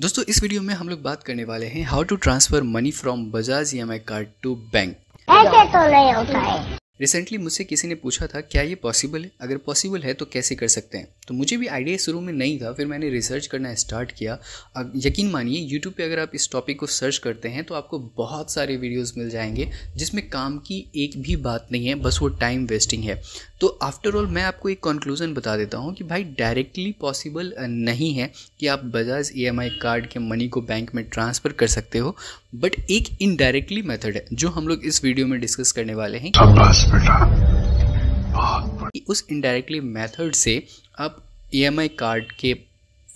दोस्तों इस वीडियो में हम लोग बात करने वाले हैं how to transfer money from Bajaj E M I card to bank recently मुझसे किसी ने पूछा था क्या ये पॉसिबल है अगर पॉसिबल है तो कैसे कर सकते हैं तो मुझे भी आइडिया शुरू में नहीं था फिर मैंने रिसर्च करना स्टार्ट किया अब यकीन मानिए यूट्यूब पे अगर आप इस टॉपिक को सर्च करते हैं तो आपको बहुत सारे वीडियोस मिल जाएंगे जिसमें काम की एक भी बात नहीं है बस वो टाइम वेस्टिंग है तो आफ्टर ऑल मैं आपको एक कंक्लूजन बता देता हूँ कि भाई डायरेक्टली पॉसिबल नहीं है कि आप बजाज ई कार्ड के मनी को बैंक में ट्रांसफ़र कर सकते हो बट एक इनडायरेक्टली मेथड है जो हम लोग इस वीडियो में डिस्कस करने वाले हैं उस इनडायरेक्टली मेथड से आप ई e कार्ड के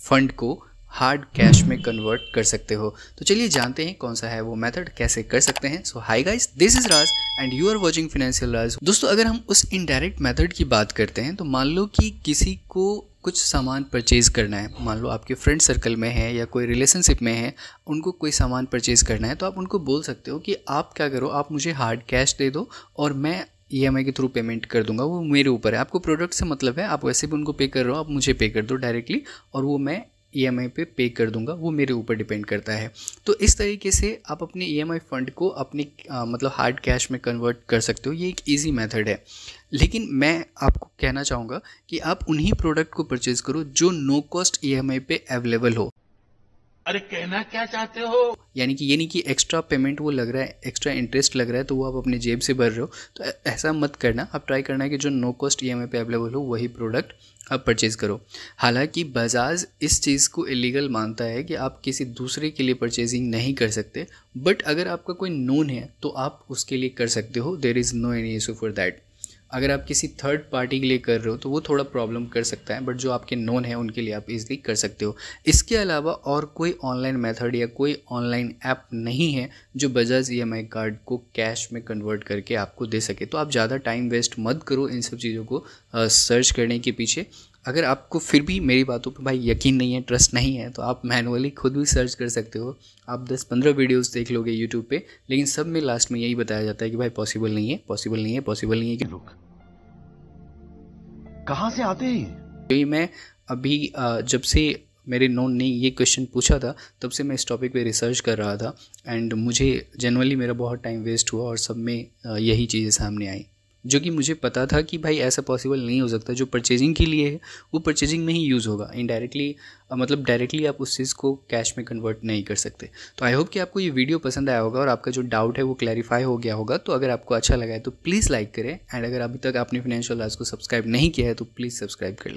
फंड को हार्ड कैश में कन्वर्ट कर सकते हो तो चलिए जानते हैं कौन सा है वो मेथड कैसे कर सकते हैं so hi guys this is Raj and you are watching financial Raj दोस्तों अगर हम उस इनडायरेक्ट मेथड की बात करते हैं तो मान लो कि किसी को कुछ सामान परचेज़ करना है मान लो आपके फ्रेंड सर्कल में है या कोई रिलेशनशिप में है उनको कोई सामान परचेज़ करना है तो आप उनको बोल सकते हो कि आप क्या करो आप मुझे हार्ड कैश दे दो और मैं ई e के थ्रू पेमेंट कर दूंगा वो मेरे ऊपर है आपको प्रोडक्ट से मतलब है आप वैसे भी उनको पे कर रहे हो आप मुझे पे कर दो डायरेक्टली और वो मैं ई एम आई पे पे कर दूंगा वो मेरे ऊपर डिपेंड करता है तो इस तरीके से आप अपने ई एम आई फंड को अपने आ, मतलब हार्ड कैश में कन्वर्ट कर सकते हो ये एक ईजी मैथड है लेकिन मैं आपको कहना चाहूँगा कि आप उन्हीं प्रोडक्ट को परचेज़ करो जो no cost E M I पे अवेलेबल हो अरे कहना क्या चाहते हो यानी कि ये नहीं कि एक्स्ट्रा पेमेंट वो लग रहा है एक्स्ट्रा इंटरेस्ट लग रहा है तो वो आप अपने जेब से भर रहे हो तो ऐसा मत करना आप ट्राई करना है कि जो नो कॉस्ट ई पे अवेलेबल हो वही प्रोडक्ट आप परचेज़ करो हालांकि बजाज इस चीज़ को इलीगल मानता है कि आप किसी दूसरे के लिए परचेजिंग नहीं कर सकते बट अगर आपका कोई नोन है तो आप उसके लिए कर सकते हो there is no any issue for that अगर आप किसी थर्ड पार्टी के लिए कर रहे हो तो वो थोड़ा प्रॉब्लम कर सकता है बट जो आपके नोन है उनके लिए आप इजली कर सकते हो इसके अलावा और कोई ऑनलाइन मेथड या कोई ऑनलाइन ऐप नहीं है जो Bajaj E M I card को कैश में कन्वर्ट करके आपको दे सके तो आप ज़्यादा टाइम वेस्ट मत करो इन सब चीज़ों को सर्च करने के पीछे अगर आपको फिर भी मेरी बातों पर भाई यकीन नहीं है ट्रस्ट नहीं है तो आप मैनुअली खुद भी सर्च कर सकते हो आप 10-15 वीडियोस देख लोगे यूट्यूब पे लेकिन सब में लास्ट में यही बताया जाता है कि भाई पॉसिबल नहीं है पॉसिबल नहीं है पॉसिबल नहीं है कि लोग कहाँ से आते हैं क्योंकि मैं अभी जब से मेरे नोन ने ये क्वेश्चन पूछा था तब से मैं इस टॉपिक पे रिसर्च कर रहा था एंड मुझे जनरली मेरा बहुत टाइम वेस्ट हुआ और सब में यही चीज़ें सामने आई जो कि मुझे पता था कि भाई ऐसा पॉसिबल नहीं हो सकता जो परचेजिंग के लिए है वो परचेजिंग में ही यूज़ होगा इनडायरेक्टली मतलब डायरेक्टली आप उस चीज़ को कैश में कन्वर्ट नहीं कर सकते तो आई होप कि आपको ये वीडियो पसंद आया होगा और आपका जो डाउट है वो क्लैरिफाई हो गया होगा तो अगर आपको अच्छा लगा है तो प्लीज़ लाइक करें एंड अगर अभी तक आपने फिनेंशियल लाज को सब्सक्राइब नहीं किया है तो प्लीज़ सब्सक्राइब कर लें